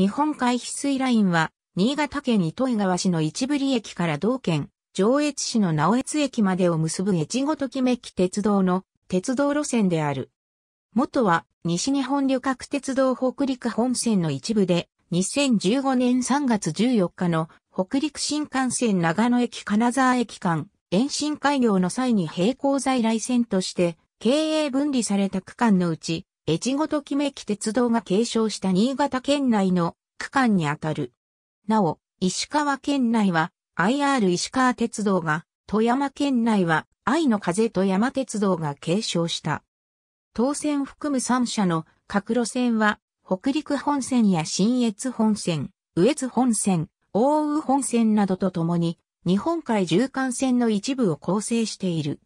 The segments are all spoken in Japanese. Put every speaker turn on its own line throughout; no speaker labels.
日本海翡翠ラインは、新潟県糸魚川市の市り駅から同県、上越市の直越駅までを結ぶ越後ときめき鉄道の鉄道路線である。元は西日本旅客鉄道北陸本線の一部で、2015年3月14日の北陸新幹線長野駅金沢駅間延伸開業の際に並行在来線として経営分離された区間のうち越後ときめき鉄道が継承した新潟県内の区間にあたる。なお、石川県内は IR 石川鉄道が、富山県内は愛の風富山鉄道が継承した。当線含む3社の各路線は、北陸本線や新越本線、羽越本線、大宇本線などとともに、日本海縦貫線の一部を構成している。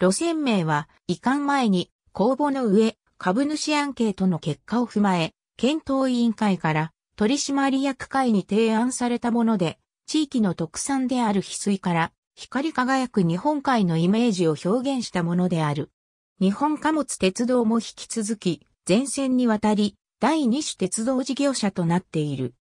路線名は、移管前に、公募の上、株主アンケートの結果を踏まえ、検討委員会から取締役会に提案されたもので、地域の特産である翡翠から光り輝く日本海のイメージを表現したものである。日本貨物鉄道も引き続き、全線にわたり、第二種鉄道事業者となっている。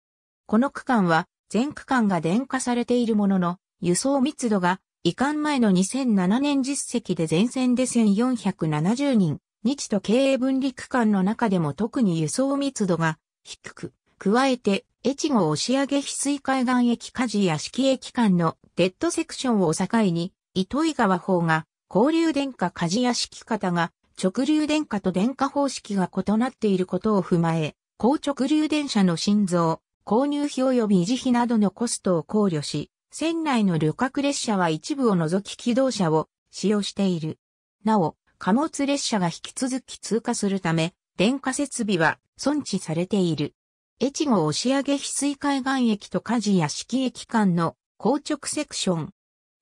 この区間は、全区間が電化されているものの、輸送密度が、移管前の2007年実績で全線で1470人、日と経営分離区間の中でも特に輸送密度が低く、加えて、越後押上翡翠海岸駅事屋敷駅間のデッドセクションを境に、糸井川方が、交流電化事屋敷方が、直流電化と電化方式が異なっていることを踏まえ、高直流電車の心臓、購入費及び維持費などのコストを考慮し、船内の旅客列車は一部を除き機動車を使用している。なお、貨物列車が引き続き通過するため、電化設備は損置されている。越後押上翡翠海岸駅と鍛冶屋敷駅間の硬直セクション。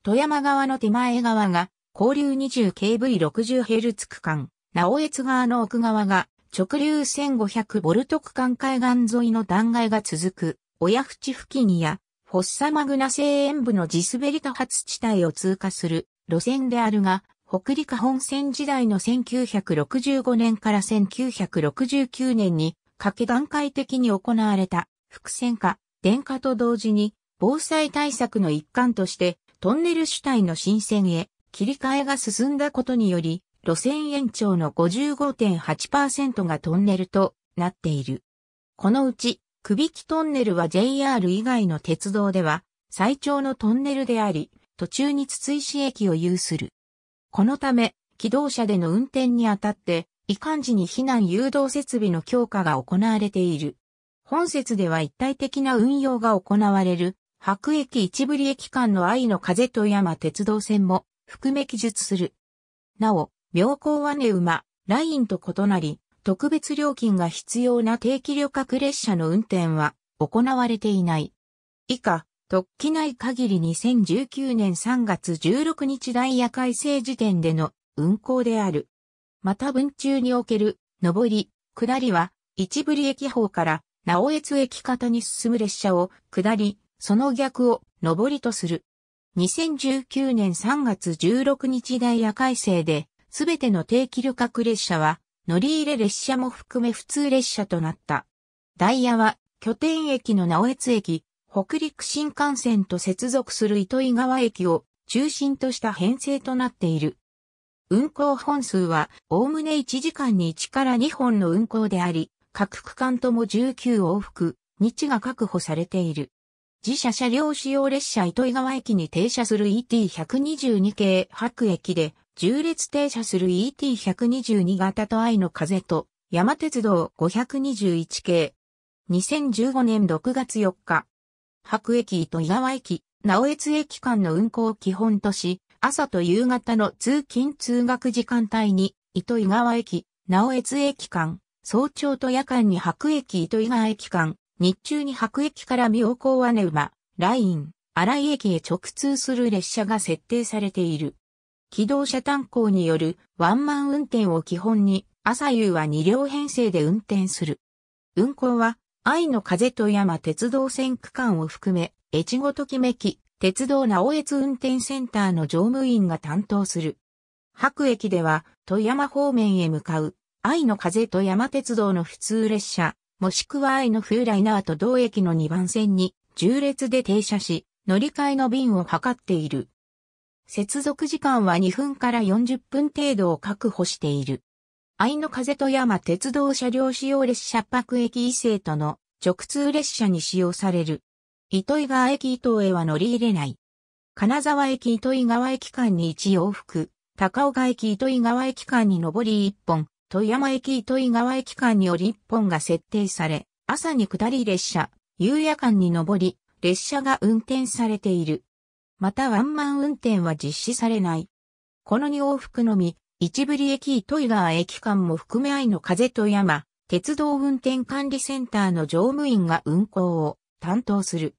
富山側の手前側が交流 20kV60Hz 区間、直越側の奥側が直流 1500V 区間海岸沿いの断崖が続く、親淵付近や、フォッサマグナ製塩部の地滑り多発地帯を通過する路線であるが、北陸本線時代の1965年から1969年にかけ段階的に行われた伏線化、電化と同時に防災対策の一環としてトンネル主体の新線へ切り替えが進んだことにより路線延長の55.8%がトンネルとなっている。このうち、くびきトンネルは JR 以外の鉄道では最長のトンネルであり、途中に筒石駅を有する。このため、機動車での運転にあたって、かん時に避難誘導設備の強化が行われている。本節では一体的な運用が行われる、白駅一ぶり駅間の愛の風と山鉄道線も含め記述する。なお、妙高はね馬、ラインと異なり、特別料金が必要な定期旅客列車の運転は行われていない。以下、突起ない限り2019年3月16日ダイヤ改正時点での運行である。また文中における上り、下りは一利駅方から直江津駅方に進む列車を下り、その逆を上りとする。2019年3月16日ダイヤ改正で、すべての定期旅客列車は乗り入れ列車も含め普通列車となった。ダイヤは拠点駅の直江津駅、北陸新幹線と接続する糸井川駅を中心とした編成となっている。運行本数は、おおむね1時間に1から2本の運行であり、各区間とも19往復、日が確保されている。自社車両使用列車糸井川駅に停車する ET122 系白駅で、重列停車する ET122 型と愛の風と、山鉄道521系。2015年6月4日、白駅糸井川駅、直越駅間の運行を基本とし、朝と夕方の通勤通学時間帯に、糸井川駅、直越駅間、早朝と夜間に白駅糸井川駅間、日中に白駅から妙高姉馬、ライン、荒井駅へ直通する列車が設定されている。機動車炭鉱によるワンマン運転を基本に、朝夕は2両編成で運転する。運行は愛の風と山鉄道線区間を含め、越後ときめき、鉄道直越運転センターの乗務員が担当する。白駅では、富山方面へ向かう、愛の風と山鉄道の普通列車、もしくは愛の風来ナーと同駅の2番線に、重列で停車し、乗り換えの便を図っている。接続時間は2分から40分程度を確保している。愛の風と山鉄道車両使用列車泊駅伊勢との直通列車に使用される。糸井川駅伊東へは乗り入れない。金沢駅糸井川駅間に1往復、高岡駅糸井川駅間に上り1本、富山駅糸井川駅間により1本が設定され、朝に下り列車、夕夜間に上り、列車が運転されている。またワンマン運転は実施されない。この2往復のみ、一振駅糸井川駅間も含め愛の風と山、鉄道運転管理センターの乗務員が運行を担当する。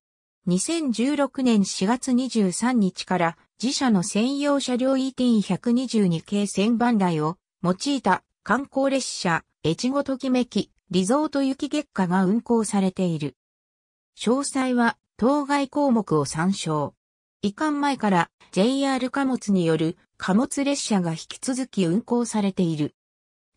2016年4月23日から自社の専用車両 e t 122系1000番台を用いた観光列車、越後ときめき、リゾート雪月下が運行されている。詳細は当該項目を参照。移管前から JR 貨物による貨物列車が引き続き運行されている。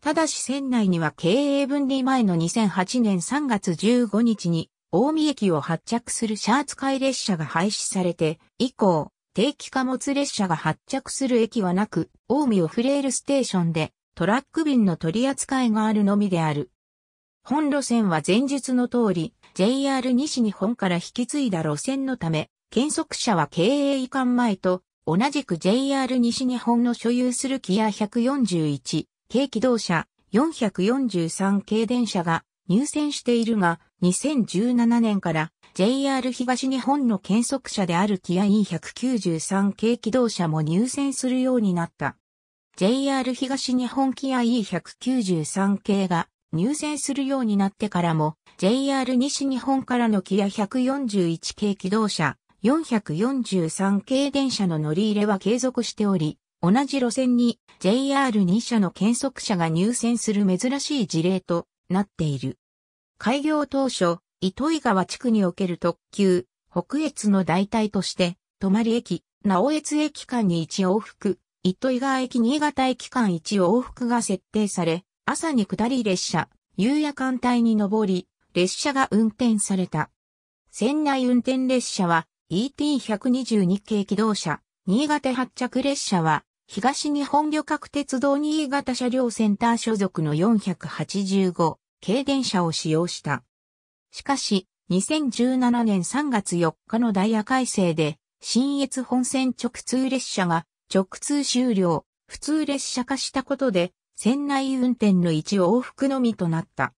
ただし船内には経営分離前の2008年3月15日に、大見駅を発着するシャーツ会列車が廃止されて、以降、定期貨物列車が発着する駅はなく、大見オフレールステーションで、トラック便の取り扱いがあるのみである。本路線は前述の通り、JR 西日本から引き継いだ路線のため、検測者は経営移管前と同じく JR 西日本の所有するキア141、軽機動車443系電車が入線しているが、2017年から JR 東日本の検測車であるキア E193 系機動車も入線するようになった。JR 東日本キア E193 系が入線するようになってからも、JR 西日本からのキア141系機動車443系電車の乗り入れは継続しており、同じ路線に JR2 社の検測車が入線する珍しい事例となっている。開業当初、糸井川地区における特急、北越の代替として、泊駅、直越駅間に1往復、糸井川駅新潟駅間1往復が設定され、朝に下り列車、夕夜間帯に上り、列車が運転された。船内運転列車は ET122 系機動車、新潟発着列車は、東日本旅客鉄道新潟車両センター所属の485系電車を使用した。しかし、2017年3月4日のダイヤ改正で、新越本線直通列車が直通終了、普通列車化したことで、船内運転の位置往復のみとなった。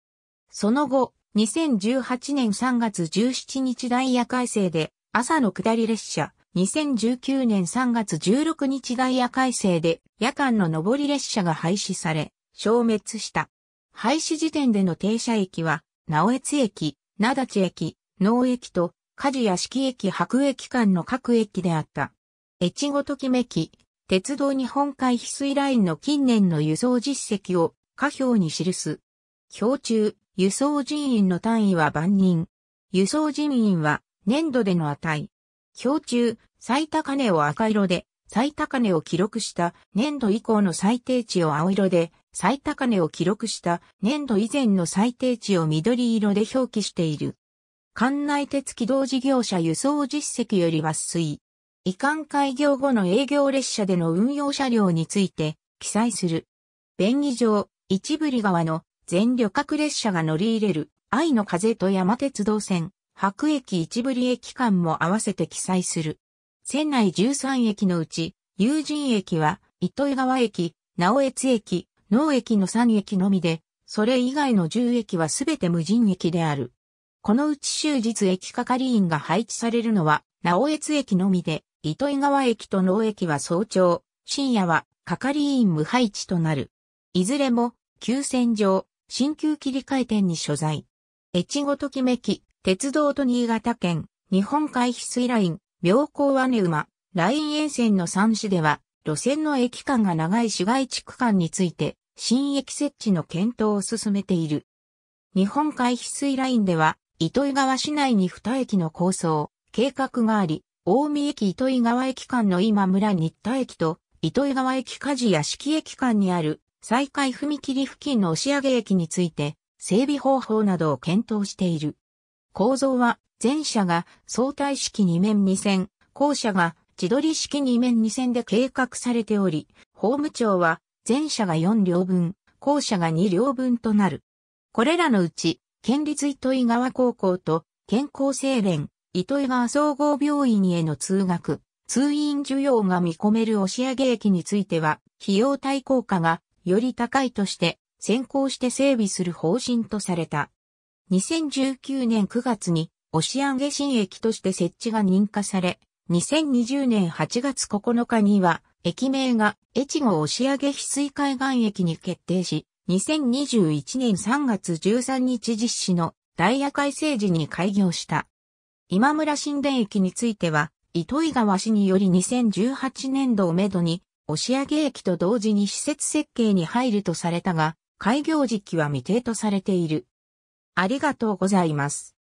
その後、2018年3月17日ダイヤ改正で、朝の下り列車、2019年3月16日ダイヤ改正で夜間の上り列車が廃止され、消滅した。廃止時点での停車駅は、直江津駅、灘地駅、能駅と、梶屋敷駅白駅間の各駅であった。越後ときめき、鉄道日本海翡翠ラインの近年の輸送実績を下表に記す。表中、輸送人員の単位は万人。輸送人員は年度での値。表中、最高値を赤色で、最高値を記録した年度以降の最低値を青色で、最高値を記録した年度以前の最低値を緑色で表記している。管内鉄軌道事業者輸送実績より抜粋。移管開業後の営業列車での運用車両について記載する。便宜上、一振川の全旅客列車が乗り入れる愛の風と山鉄道線、白駅一ぶり駅間も合わせて記載する。船内13駅のうち、友人駅は、糸魚川駅、直越駅、農駅の3駅のみで、それ以外の10駅はすべて無人駅である。このうち終日駅係員が配置されるのは、直越駅のみで、糸魚川駅と農駅は早朝、深夜は係員無配置となる。いずれも、急線上、新旧切り替え店に所在。越後ときめき、鉄道と新潟県、日本海翡翠ライン、妙高和根馬、ライン沿線の3市では、路線の駅間が長い市街地区間について、新駅設置の検討を進めている。日本海翡翠ラインでは、糸魚川市内に2駅の構想、計画があり、大見駅糸魚川駅間の今村新田駅と、糸魚川駅火事屋敷駅間にある、再開踏切付近の押上駅について、整備方法などを検討している。構造は、前者が相対式2面2線、後者が自撮り式2面2線で計画されており、法務庁は前者が4両分、後者が2両分となる。これらのうち、県立糸井川高校と健康精連、糸井川総合病院への通学、通院需要が見込める押上駅については、費用対効果がより高いとして、先行して整備する方針とされた。2019年9月に、押上新駅として設置が認可され、2020年8月9日には、駅名が越後押上翡翠海岸駅に決定し、2021年3月13日実施のダイヤ改正時に開業した。今村新田駅については、糸井川市により2018年度をめどに、押上駅と同時に施設設計に入るとされたが、開業時期は未定とされている。ありがとうございます。